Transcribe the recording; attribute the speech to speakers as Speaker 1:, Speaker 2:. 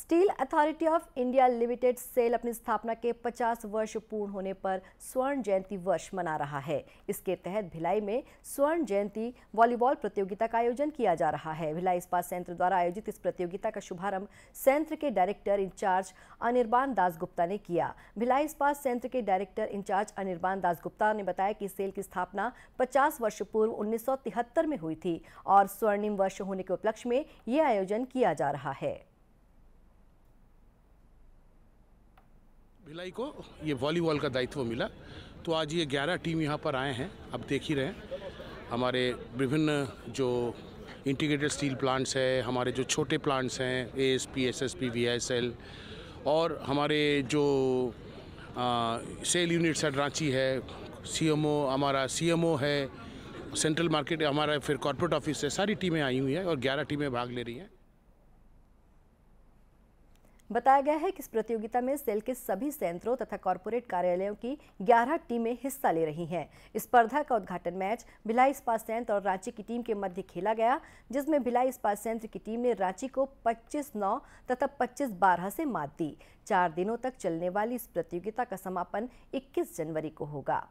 Speaker 1: steel Authority of India Limited SAIL अपनी स्थापना के 50 वर्ष पूर्ण होने पर स्वर्ण जयंती वर्ष मना रहा है इसके तहत भिलाई में स्वर्ण जयंती वॉलीबॉल प्रतियोगिता का आयोजन किया जा रहा है भिलाई इस्पात संयंत्र द्वारा आयोजित इस प्रतियोगिता का शुभारंभ संयंत्र के डायरेक्टर इंचार्ज अनिर्बान दास गुप्ता ने किया भिलाई इस्पात संयंत्र के डायरेक्टर इंचार्ज अनिर्बान दास गुप्ता ने बताया कि सेल की स्थापना पचास वर्ष पूर्व उन्नीस में हुई थी और स्वर्णिम वर्ष होने के उपलक्ष्य में ये आयोजन किया जा रहा है
Speaker 2: भिलाई को
Speaker 3: ये वॉलीबॉल का दायित्व मिला तो आज ये ग्यारह टीम यहाँ पर आए हैं आप देख ही रहे हैं हमारे विभिन्न जो इंटीग्रेटेड स्टील प्लांट्स है हमारे जो छोटे प्लांट्स हैं A S P S S P V S L और हमारे जो आ, सेल यूनिट्स है रांची है सी एम ओ हमारा सी एम ओ है सेंट्रल मार्केट हमारा फिर कॉरपोरेट ऑफिस है सारी टीमें आई हुई हैं और ग्यारह टीमें भाग ले रही हैं
Speaker 1: बताया गया है कि इस प्रतियोगिता में सेल के सभी संयंत्रों तथा कॉरपोरेट कार्यालयों की 11 टीमें हिस्सा ले रही हैं स्पर्धा का उद्घाटन मैच भिलाई इस्पात संयंत्र और रांची की टीम के मध्य खेला गया जिसमें भिलाई इस्पात संयंत्र की टीम ने रांची को 25 नौ तथा 25 बारह से मात दी चार दिनों तक चलने वाली इस प्रतियोगिता का समापन 21 जनवरी को होगा